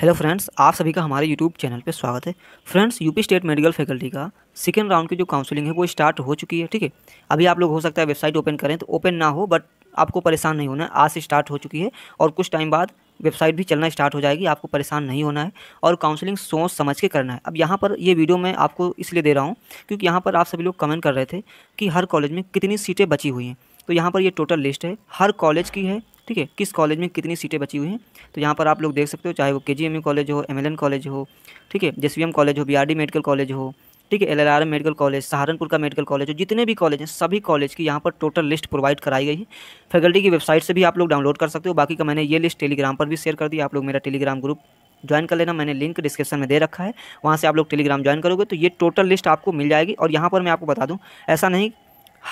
hello friends आप सभी का हमारे यूट्यूब चैनल पे स्वागत है friends UP state medical faculty का सेकेंड राउंड की जो काउंसलिंग है वो स्टार्ट हो चुकी है ठीक है अभी आप लोग हो सकता है वेबसाइट ओपन करें तो ओपन ना हो बट आपको परेशान नहीं होना है आज से स्टार्ट हो चुकी है और कुछ टाइम बाद वेबसाइट भी चलना स्टार्ट हो जाएगी आपको परेशान नहीं होना है और काउंसलिंग सोच समझ के करना है अब यहाँ पर ये वीडियो मैं आपको इसलिए दे रहा हूँ क्योंकि यहाँ पर आप सभी लोग कमेंट कर रहे थे कि हर कॉलेज में कितनी सीटें बची हुई हैं तो यहाँ पर ये टोटल लिस्ट है हर कॉलेज की है ठीक है किस कॉलेज में कितनी सीटें बची हुई हैं तो यहाँ पर आप लोग देख सकते हो चाहे वो के कॉलेज हो एम कॉलेज हो ठीक है एम कॉलेज हो बी मेडिकल कॉलेज हो ठीक है एल मेडिकल कॉलेज सहारनपुर का मेडिकल कॉलेज हो जितने भी कॉलेज हैं सभी कॉलेज की यहाँ पर टोटल लिस्ट प्रोवाइड कराई गई है फैकल्टी की वेबसाइट से भी आप लोग डाउनलोड कर सकते हो बाकी का मैंने ये लिस्ट टेलीग्राम पर भी शेयर कर दी आप लोग मेरा टेलीग्राम ग्रुप ज्वाइन कर लेना मैंने लिंक डिस्क्रिप्शन में दे रखा है वहाँ से आप लोग टेलीग्राम ज्वाइन करोगे तो ये टोटल लिस्ट आपको मिल जाएगी और यहाँ पर मैं आपको बता दूँ ऐसा नहीं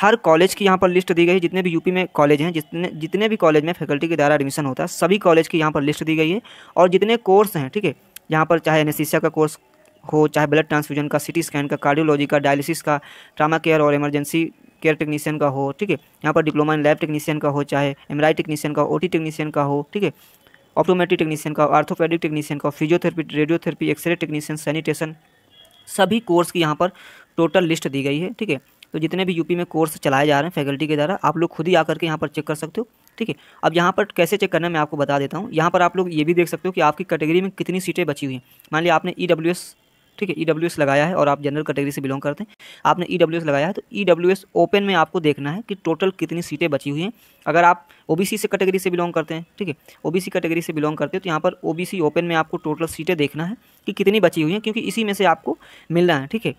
हर कॉलेज की यहाँ पर लिस्ट दी गई है जितने भी यूपी में कॉलेज हैं जितने जितने भी कॉलेज में फैकल्टी के द्वारा एडमिशन होता है सभी कॉलेज की यहाँ पर लिस्ट दी गई है और जितने कोर्स हैं ठीक है यहाँ पर चाहे एनेसिसिया का कोर्स हो चाहे ब्लड ट्रांसफ्यूजन का सिटी स्कैन का कार्डियोलॉजी का डायलिसिस का ट्रामा केयर और इमरजेंसी केयर टेक्नीशियन का हो ठीक है यहाँ पर डिप्लोमा इन लैब टेक्नीशियन का हो चाहे एम टेक्नीशियन का ओ टेक्नीशियन का हो ठीक है ऑटोमेटिक टेक्नीशियन का आर्थोपेडिक टेक्नीशियन का physiotherapy radiotherapy X ray technician sanitation सभी कोर्स की यहाँ पर टोटल लिस्ट दी गई है ठीक है तो जितने भी यूपी में कोर्स चलाए जा रहे हैं फैकल्टी के द्वारा आप लोग खुद ही आकर के यहाँ पर चेक कर सकते हो ठीक है अब यहाँ पर कैसे चेक करना है मैं आपको बता देता हूँ यहाँ पर आप लोग ये भी देख सकते हो कि आपकी कैटेगरी में कितनी सीटें बची हुई हैं मान ली आपने ई e ठीक है ई e लगाया है और आप जनरल कैटेगरी से बिलोंग करते हैं आपने ई e लगाया है तो ई ओपन में आपको देखना है कि टोटल कितनी सीटें बची हुई हैं अगर आप ओ से कैटेगरी से बिलोंग करते हैं ठीक है ओ कैटेगरी से बिलोंग करते हैं तो यहाँ पर ओ ओपन में आपको टोटल सीटें देखना है कि कितनी बची हुई हैं क्योंकि इसी में से आपको मिलना है ठीक है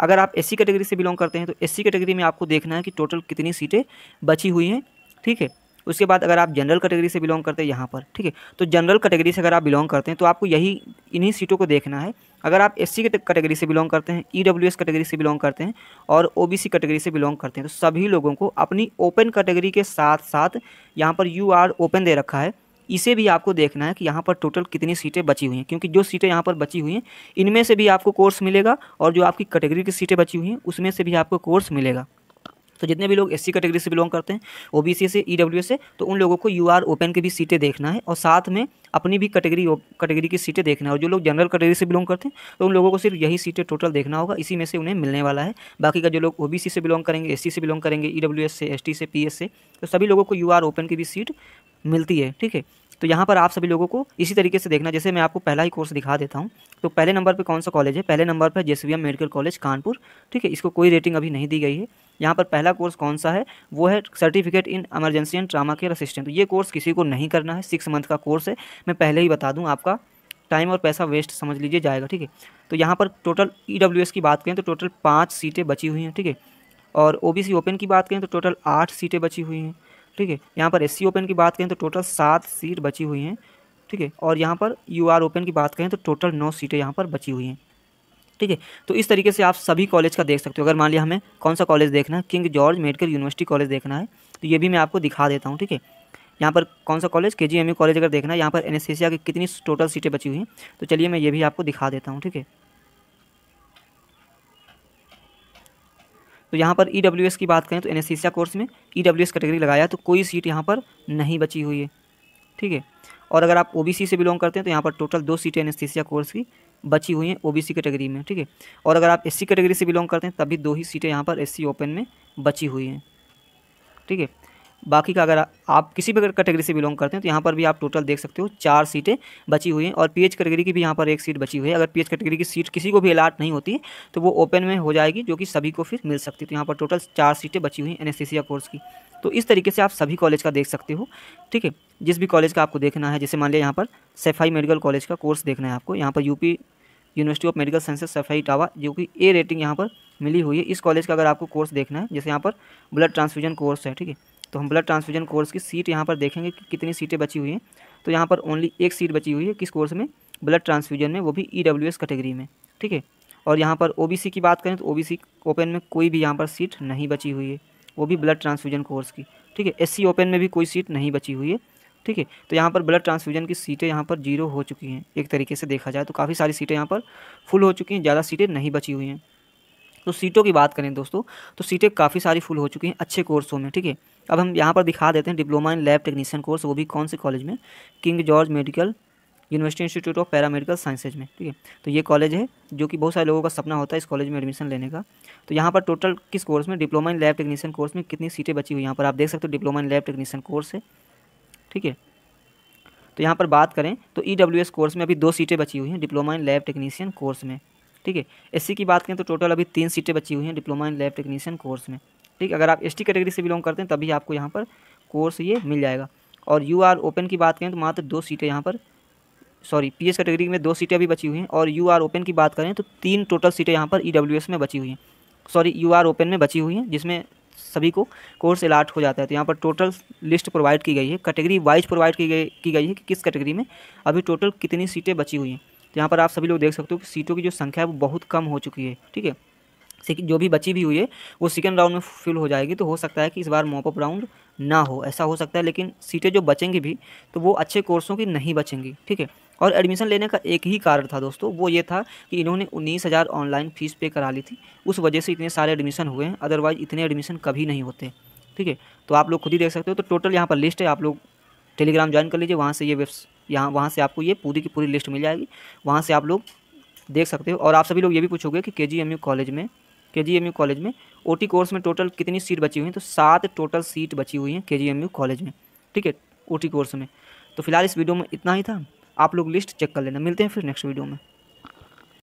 अगर आप एस कैटेगरी से बिलोंग करते हैं तो एस कैटेगरी में आपको देखना है कि टोटल कितनी सीटें बची हुई हैं ठीक है उसके बाद अगर आप जनरल कैटेगरी से बिलोंग करते हैं यहाँ पर ठीक है तो जनरल कैटेगरी से अगर आप बिलोंग करते हैं तो आपको यही इन्हीं सीटों को देखना है अगर आप एस सी कैटेगरी से बिलोंग करते हैं ई डब्ल्यू एस कैटेगरी से बिलोंग करते हैं और ओ बी सी कैटेगरी से बिलोंग करते हैं तो सभी लोगों को अपनी ओपन कैटेगरी के साथ साथ यहाँ पर यू आर ओपन दे रखा है इसे भी आपको देखना है कि यहाँ पर टोटल कितनी सीटें बची हुई हैं क्योंकि जो सीटें यहाँ पर बची हुई हैं इनमें से भी आपको कोर्स मिलेगा और जो आपकी कैटेगरी की सीटें बची हुई हैं उसमें से भी आपको कोर्स मिलेगा तो जितने भी लोग एससी कैटेगरी से बिलोंग करते हैं सी से ई e से तो उन लोगों को यू आर ओपन की भी सीटें देखना है और साथ में अपनी भी कैटेगरी कैटेगरी की सीटें देखना है और जो लोग जनरल कैटेगरी से बिलोंग करते हैं तो उन लोगों को सिर्फ यही सीटें टोटल देखना होगा इसी में से उन्हें मिलने वाला है बाकी का जो लोग ओ से बिलोंग करेंगे एस से बिलोंग करेंगे ई e से एस से पी से तो सभी लोगों को यू आर ओपन की भी सीट मिलती है ठीक है तो यहाँ पर आप सभी लोगों को इसी तरीके से देखना जैसे मैं आपको पहला ही कोर्स दिखा देता हूँ तो पहले नंबर पे कौन सा कॉलेज है पहले नंबर पर जे मेडिकल कॉलेज कानपुर ठीक है इसको कोई रेटिंग अभी नहीं दी गई है यहाँ पर पहला कोर्स कौन सा है वो है certificate in emergency and trauma care assistant ये कोर्स किसी को नहीं करना है सिक्स मंथ का कोर्स है मैं पहले ही बता दूँ आपका टाइम और पैसा वेस्ट समझ लीजिए जाएगा ठीक है तो यहाँ पर टोटल ई की बात करें तो टोटल पाँच सीटें बची हुई हैं ठीक है और ओ ओपन की बात करें तो टोटल आठ सीटें बची हुई हैं ठीक है यहाँ पर एस ओपन की बात करें तो टोटल सात सीट बची हुई हैं ठीक है और यहाँ पर यू ओपन की बात करें तो टोटल नौ सीटें यहाँ पर बची हुई हैं ठीक है तो इस तरीके से आप सभी कॉलेज का देख सकते हो अगर मान लिया हमें कौन सा कॉलेज देखना है King George medical university college देखना है तो ये भी मैं आपको दिखा देता हूँ ठीक है यहाँ पर कौन सा कॉलेज के जी एम यू कॉलेज अगर देखना है यहाँ पर एन की कितनी टोटल सीटें बची हुई हैं तो चलिए मैं ये भी आपको दिखा देता हूँ ठीक है तो यहाँ पर ई e की बात करें तो एन कोर्स में ई e कैटेगरी लगाया तो कोई सीट यहाँ पर नहीं बची हुई है ठीक है और अगर आप ओ से बिलोंग करते हैं तो यहाँ पर टोटल दो सीटें एन कोर्स की बची हुई हैं ओ बी कैटेगरी में ठीक है और अगर आप एस कैटेगरी से बिलोंग करते हैं तभी दो ही सीटें यहाँ पर एस ओपन में बची हुई हैं ठीक है बाकी का अगर आप किसी भी कैटेगरी से बिलोंग करते हैं तो यहाँ पर भी आप टोटल देख सकते हो चार सीटें बची हुई हैं और पीएच कैटेगरी की भी यहाँ पर एक सीट बची हुई है अगर पीएच कैटेगरी की सीट किसी को भी अलाट नहीं होती तो वो ओपन में हो जाएगी जो कि सभी को फिर मिल सकती है तो यहाँ पर टोटल चार सीटें बची हुई हैं एन कोर्स की तो इस तरीके से आप सभी कॉलेज का देख सकते हो ठीक है जिस भी कॉलेज का आपको देखना है जैसे मान लिया यहाँ पर सफाई मेडिकल कॉलेज का कोर्स देखना है आपको यहाँ पर UP university of medical sciences Saifai Etawah जो कि ए रेटिंग यहाँ पर मिली हुई है इस कॉलेज का अगर आपको कोर्स देखना है जैसे यहाँ पर ब्लड ट्रांसफ्यूजन कोर्स है ठीक है तो हम ब्लड ट्रांसफ्यूजन कोर्स की सीट यहाँ पर देखेंगे कि कितनी सीटें बची हुई हैं तो यहाँ पर ओनली एक सीट बची हुई है किस कोर्स में ब्लड ट्रांसफ्यूजन में वो भी ई e कैटेगरी में ठीक है और यहाँ पर ओ की बात करें तो ओ ओपन में कोई भी यहाँ पर सीट नहीं बची हुई है वो भी ब्लड ट्रांसफ्यूजन कोर्स की ठीक है एस ओपन में भी कोई सीट नहीं बची हुई है ठीक है तो यहाँ पर ब्लड ट्रांसफ्यूजन की सीटें यहाँ पर जीरो हो चुकी हैं एक तरीके से देखा जाए तो काफ़ी सारी सीटें यहाँ पर फुल हो चुकी हैं ज़्यादा सीटें नहीं बची हुई हैं तो सीटों की बात करें दोस्तों तो सीटें काफ़ी सारी फुल हो चुकी हैं अच्छे कोर्सों में ठीक है अब हम यहाँ पर दिखा देते हैं diploma in lab technician course वो भी कौन से कॉलेज में King George medical university institute of paramedical sciences में ठीक है तो ये कॉलेज है जो कि बहुत सारे लोगों का सपना होता है इस कॉलेज में एडमिशन लेने का तो यहाँ पर टोटल किस कोर्स में diploma in lab technician course में कितनी सीटें बची हुई यहाँ पर आप देख सकते हो diploma in lab technician course है ठीक है तो यहाँ पर बात करें तो ई e कोर्स में अभी दो सीटें बची हुई हैं diploma in lab technician course में ठीक है सी की बात करें तो टोटल अभी तीन सीटें बची हुई हैं diploma in lab technician course में ठीक अगर आप एस कैटेगरी से बिलोंग करते हैं तभी आपको यहाँ पर कोर्स ये मिल जाएगा और यू आर ओपन की बात करें तो मात्र दो सीटें यहाँ पर सॉरी पी एस कैटेगरी में दो सीटें अभी बची हुई हैं और यू आर ओपन की बात करें तो तीन टोटल सीटें यहाँ पर ई डब्ल्यू एस में बची हुई हैं सॉरी यू आर ओपन में बची हुई हैं जिसमें सभी को कोर्स अलाट हो जाता है तो यहाँ पर टोटल लिस्ट प्रोवाइड की गई है कैटेगरी वाइज प्रोवाइड की गई की गई है कि किस कैटेगरी में अभी टोटल कितनी सीटें बची हुई हैं तो यहाँ पर आप सभी लोग देख सकते हो कि सीटों की जो संख्या है वो बहुत कम हो चुकी है ठीक है जो भी बची भी हुई है वो सेकेंड राउंड में फिल हो जाएगी तो हो सकता है कि इस बार मॉपअप राउंड ना हो ऐसा हो सकता है लेकिन सीटें जो बचेंगी भी तो वो अच्छे कोर्सों की नहीं बचेंगी ठीक है और एडमिशन लेने का एक ही कारण था दोस्तों वो ये था कि इन्होंने उन्नीस हज़ार ऑनलाइन फ़ीस पे करा ली थी उस वजह से इतने सारे एडमिशन हुए हैं अदरवाइज़ इतने एडमिशन कभी नहीं होते ठीक है तो आप लोग खुद ही देख सकते हो तो टोटल यहाँ पर लिस्ट है आप लोग टेलीग्राम ज्वाइन कर लीजिए वहाँ से ये वेब्स यहाँ वहाँ से आपको ये पूरी की पूरी लिस्ट मिल जाएगी वहाँ से आप लोग देख सकते हो और आप सभी लोग ये भी पूछोगे कि के कॉलेज में के कॉलेज में टी कोर्स में टोटल कितनी सीट बची हुई हैं तो सात टोटल सीट बची हुई हैं के कॉलेज में ठीक है टी कोर्स में तो फिलहाल इस वीडियो में इतना ही था आप लोग लिस्ट चेक कर लेना मिलते हैं फिर नेक्स्ट वीडियो में